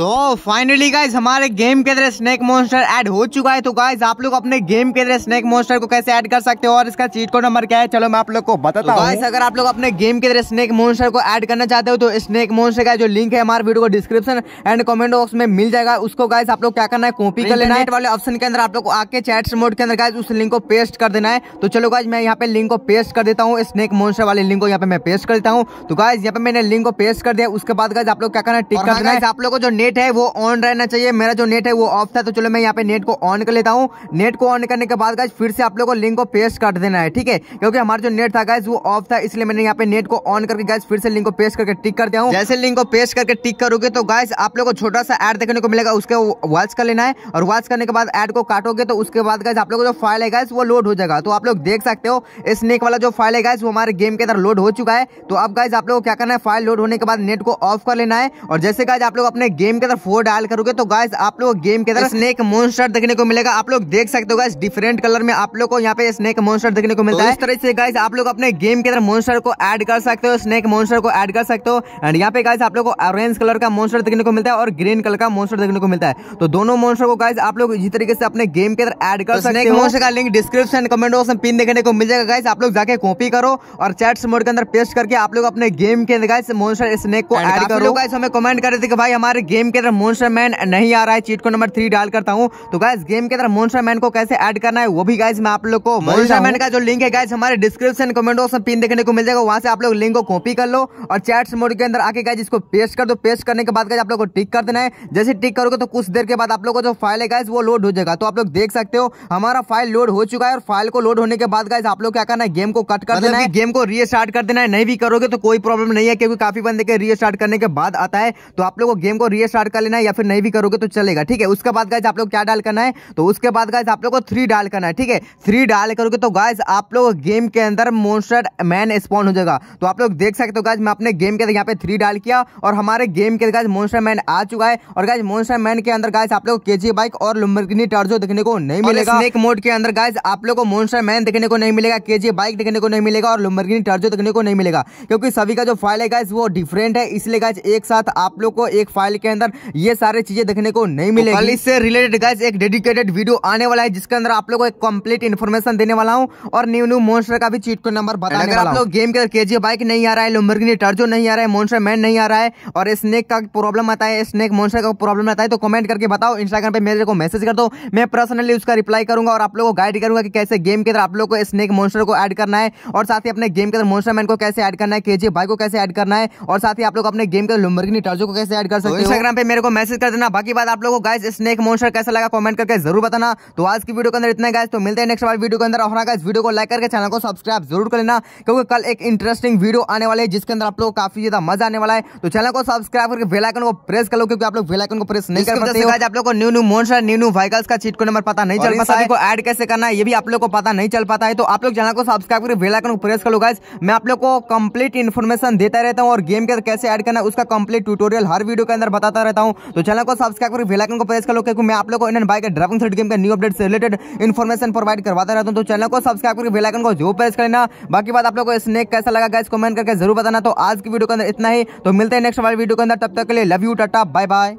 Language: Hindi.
तो फाइनली गाइज हमारे गेम के अंदर स्नेक मॉन्स्टर ऐड हो चुका है तो गाइज आप लोग अपने गेम के अंदर स्नेक मॉन्स्टर को कैसे ऐड कर सकते हो और इसका चीट कोड नंबर क्या है चलो मैं आप लोग को बताता तो, हूँ तो अगर आप लोग अपने गेम के अंदर स्नेक मॉन्स्टर को ऐड करना चाहते हो तो स्नेक मॉन्स्टर का जो लिंक है हमारे वीडियो को डिस्क्रिप्शन एंड कॉमेंट बॉक्स में मिल जाएगा उसको गाइज आप लोग क्या करना है कॉपी कर लेना है वाले ऑप्शन के अंदर आप लोग को आके चैट मोड के अंदर गाइज उस लिंक को पेस्ट कर देना है तो चलो गाइज मैं यहाँ पे लिंक को पेस्ट कर देता हूँ स्नेक मॉन्स्टर वाले लिंक को यहाँ पे मैं पेस्ट कर देता हूँ तो गाइज यहाँ पे मैंने लिंक को पेस्ट कर दिया उसके बाद गाइज आप लोग क्या करना है टिक कर हाँ, देना आप लोग को जो नेट नेट है वो ऑन रहना चाहिए मेरा जो नेट है वो ऑफ था तो चलो मैं यहाँ पे नेट को ऑन कर लेता हूँ नेट को ऑन करने के बाद गाइज फिर से आप लोगों को लिंक को पेस्ट कर देना है ठीक है क्योंकि हमारा जो नेट था गाइज वो ऑफ था इसलिए मैंने यहाँ पे नेट को ऑन करके गाइज फिर से लिंक को पेस्ट करके टिक कर दिया हूँ जैसे लिंक को पेस्ट करके टिक करोगे तो गाइज आप लोग को छोटा सा एड देखने को मिलेगा उसके वॉच कर लेना है और वॉच करने के बाद एड को काटोगे तो उसके बाद गाइज आप लोग जो फाइल है गाइज वो लोड हो जाएगा तो आप लोग देख सकते हो स्नेक वाला जो फाइल है गाइज वो हमारे गेम के अंदर लोड हो चुका है तो अब गाइज आप लोग क्या करना है फाइल लोड होने के बाद नेट को ऑफ कर लेना है और जैसे गाइज आप लोग अपने गेम के अंदर फोर डायल करोगे तो गाइस आप लोग गेम के अंदर स्नेक मोन्स्टर देखने को मिलेगा आप लोग देख सकते हो गाइस डिफरेंट कलर में आप लोग को यहाँ पे स्नेक मोन्स्टर देखने को मिलता तो है इस तरह से गाइस आप लोग अपने गेम के अंदर मोन्स्टर को एड कर सकते हो स्नेक मोन्स्टर को एड कर सकते हो एंड यहाँ पे गाइस आप लोग को ऑरेंज कलर का मोन्स्टर देखने को मिलता है और ग्रीन कलर का मोन्स्टर देखने को मिलता है तो दोनों मोन्स्टर को गाइस आप लोग इसी तरीके से अपने गेम के अंदर एड कर तो सकते हो मोन्स्टर का लिंक डिस्क्रिप्शन कमेंट बॉक्स में पिन देखने को मिल जाएगा गाइस आप लोग जाके कॉपी करो और चैट्स मोड के अंदर पेस्ट करके आप लोग अपने गेम के अंदर गाइस मोन्स्टर स्नेक को एड करो गाइस हमें कमेंट कर देते कि भाई हमारे गेम गेम के अंदर मोन्स्टर मैन नहीं आ रहा है चीट को नंबर थ्री डाल करता हूँ तो गाइज गेम के अंदर मोन्स्टर मैन को कैसे ऐड करना है वो भी गाइज मैं आप लोग को मोन्स्टर मैन का जो लिंक है गाइज हमारे डिस्क्रिप्शन कमेंट बॉक्स में पिन देखने को मिल जाएगा वहां से आप लोग लिंक को कॉपी कर लो और चैट मोड के अंदर आके गाइज इसको पेस्ट कर दो पेस्ट करने के बाद गाइज आप लोग को टिक कर देना है जैसे टिक करोगे तो कुछ देर के बाद आप लोग को जो फाइल है गाइज वो लोड हो जाएगा तो आप लोग देख सकते हो हमारा फाइल लोड हो चुका है और फाइल को लोड होने के बाद गाइज आप लोग क्या करना है गेम को कट कर मतलब देना है गेम को रीस्टार्ट कर देना है नहीं भी करोगे तो कोई प्रॉब्लम नहीं है क्योंकि काफी बंदे के रीस्टार्ट करने के बाद आता है तो आप लोग को गेम को रीस्टार्ट स्टार्ट कर लेना है या फिर नहीं भी करोगे तो चलेगा ठीक है उसके बाद गाइज आप लोग क्या डाल करना है तो उसके बाद गाइज आप लोग को थ्री डाल करना है ठीक है थ्री डाल करोगे तो गाइज आप लोग गेम के अंदर मोन्स्टर मैन स्पॉन हो जाएगा तो आप लोग देख सकते हो गाइज मैं अपने गेम के अंदर यहाँ पे थ्री डाल किया और हमारे गेम के गाइज मोन्स्टर मैन आ चुका है और गाइज मोन्स्टर मैन के अंदर गाइज आप लोग के बाइक और लुम्बरगिनी टर्जो देखने को नहीं मिलेगा स्नेक मोड के अंदर गाइज आप लोग को मोन्स्टर मैन देखने को नहीं मिलेगा के बाइक देखने को नहीं मिलेगा और लुम्बरगिनी टर्जो देखने को नहीं मिलेगा क्योंकि सभी का जो फाइल है गाइज वो डिफरेंट है इसलिए गाइज एक साथ आप लोग को एक फाइल के अंदर ये सारे चीजें देखने को नहीं मिलेगी तो इससे रिलेटेड गाइस एक डेडिकेटेड वीडियो आने वाला है जिसके अंदर आप लोग को एक कंप्लीट इन्फॉर्मेशन देने वाला हूँ और न्यू न्यू मोन्स्टर का भी चीट को नंबर बताने अगर आप लोग गेम के के बाइक नहीं आ रहा है लुम्बरगिनी टर्जो नहीं आ रहा है मोन्स्टर मैन नहीं आ रहा है और स्नेक का प्रॉब्लम आता है स्नेक मोन्स्टर का प्रॉब्लम आता है तो कमेंट करके बताओ इंस्टाग्राम पे मेरे को मैसेज कर दो मैं पर्सनली उसका रिप्लाई करूंगा और आप लोग को गाइड करूंगा कि कैसे गेम के अंदर आप लोग को स्नेक मोन्स्टर को ऐड करना है और साथ ही अपने गेम के अंदर मोन्स्टर मैन को कैसे ऐड करना है के बाइक को कैसे ऐड करना है और साथ ही आप लोग अपने गेम के अंदर लुम्बरगिनी टर्जो को कैसे ऐड कर सकते हो तो इंस्टाग्राम पे मेरे को मैसेज कर देना बाकी बात आप लोगों को गाइस स्नेक मोन्स्टर कैसा लगा कमेंट करके जरूर बताना तो आज की वीडियो के अंदर इतना गाइस तो मिलते हैं नेक्स्ट बार वीडियो के अंदर और गाइस हाँ वीडियो को लाइक करके चैनल को सब्सक्राइब जरूर कर लेना क्योंकि कल एक इंटरेस्टिंग वीडियो आने वाले है जिसके अंदर आप लोग काफी ज्यादा मजा आने वाला है तो चैनल को सब्सक्राइब करके बेलाइकन को प्रेस कर लो क्योंकि आप लोग बेलाइकन को प्रेस नहीं कर सकते आप लोग को new new monster new new vehicles का चीट को नंबर पता नहीं चल पाता है को ऐड कैसे करना है ये भी आप लोग को पता नहीं चल पाता है तो आप लोग चैनल को सब्सक्राइब करके बेलाइकन को प्रेस कर लो गाइज मैं आप लोग को कंप्लीट इन्फॉर्मेशन देता रहता हूँ और गेम के कैसे एड करना है उसका कंप्लीट ट्यूटोरियल हर वीडियो के अंदर बताता करता रहता हूँ तो चैनल को सब्सक्राइब करके बेलाइकन को प्रेस कर लो क्योंकि मैं आप लोगों को Indian bike driving set game के न्यू अपडेट से रिलेटेड इन्फॉर्मेशन प्रोवाइड करवाता रहता हूँ तो चैनल को सब्सक्राइब करके बेलाइकन को जो प्रेस कर लेना बाकी बात आप लोगों को स्नेक कैसा लगा गैस कमेंट करके जरूर बताना तो आज की वीडियो के अंदर इतना ही तो मिलते हैं नेक्स्ट वाले वीडियो के अंदर तब तक के लिए love you tata bye bye